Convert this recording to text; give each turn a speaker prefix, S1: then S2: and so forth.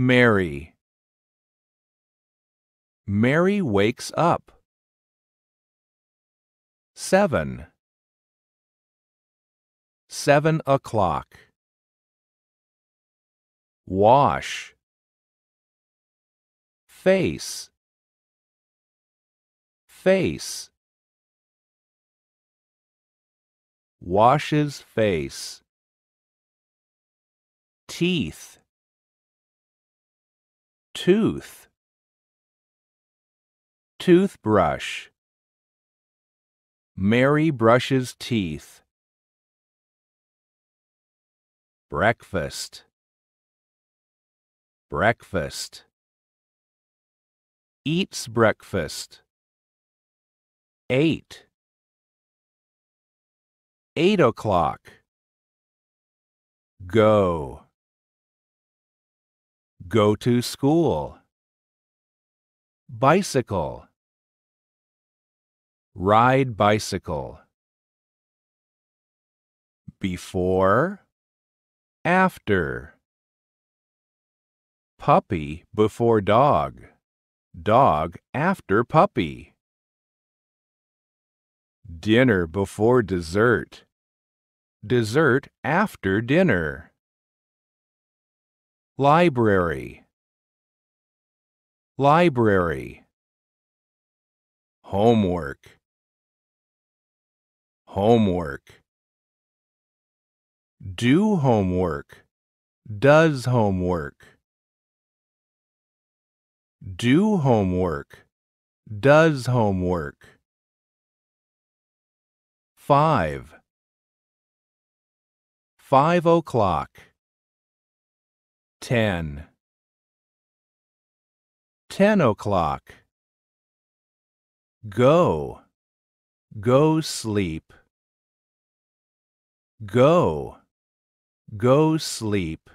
S1: Mary. Mary wakes up. 7. 7 o'clock. Wash. Face. Face. Washes face. Teeth tooth toothbrush Mary brushes teeth breakfast breakfast eats breakfast eight eight o'clock go Go to school. Bicycle. Ride bicycle. Before. After. Puppy before dog. Dog after puppy. Dinner before dessert. Dessert after dinner library library homework homework do homework does homework do homework does homework 5 5 o'clock ten. Ten o'clock. Go. Go sleep. Go. Go sleep.